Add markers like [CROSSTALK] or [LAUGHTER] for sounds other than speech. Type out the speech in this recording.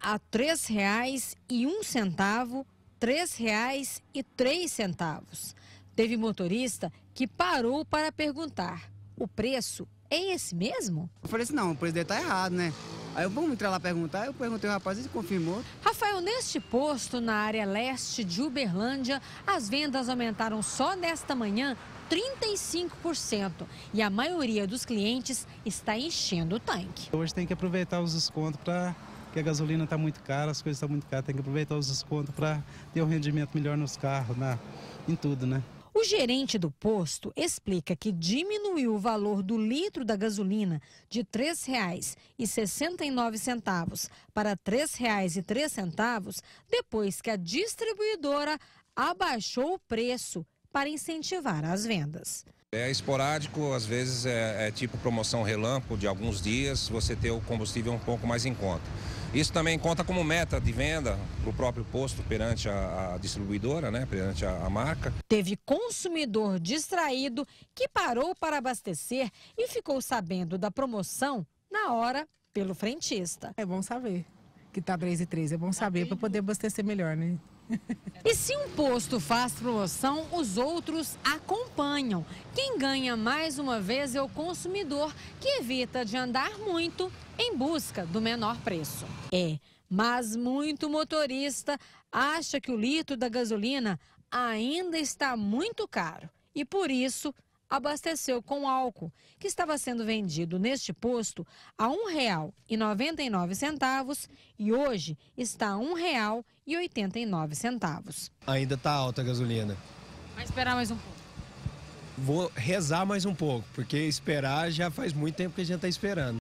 a R$ 3,01, R$ 3,03. Teve motorista que parou para perguntar: o preço é esse mesmo? Eu falei assim: não, o preço dele está errado, né? Aí vamos entrar lá perguntar, eu perguntei ao rapaz, ele confirmou. Rafael, neste posto, na área leste de Uberlândia, as vendas aumentaram só nesta manhã 35% e a maioria dos clientes está enchendo o tanque. Hoje tem que aproveitar os descontos para que a gasolina está muito cara, as coisas estão tá muito caras, tem que aproveitar os descontos para ter um rendimento melhor nos carros, na, em tudo, né? O gerente do posto explica que diminuiu o valor do litro da gasolina de R$ 3,69 para R$ 3,03 depois que a distribuidora abaixou o preço para incentivar as vendas. É esporádico, às vezes é, é, tipo promoção relâmpago de alguns dias, você ter o combustível um pouco mais em conta. Isso também conta como meta de venda para o próprio posto perante a, a distribuidora, né, perante a, a marca. Teve consumidor distraído que parou para abastecer e ficou sabendo da promoção na hora pelo frentista. É bom saber que tá 3 e 3. É bom tá saber para poder abastecer melhor, né? [LAUGHS] E se um posto faz promoção, os outros acompanham. Quem ganha mais uma vez é o consumidor, que evita de andar muito em busca do menor preço. É, mas muito motorista acha que o litro da gasolina ainda está muito caro e por isso abasteceu com álcool, que estava sendo vendido neste posto a R$ 1,99 e hoje está a R$ 1,89. Ainda está alta a gasolina. Vai esperar mais um pouco. Vou rezar mais um pouco, porque esperar já faz muito tempo que a gente está esperando.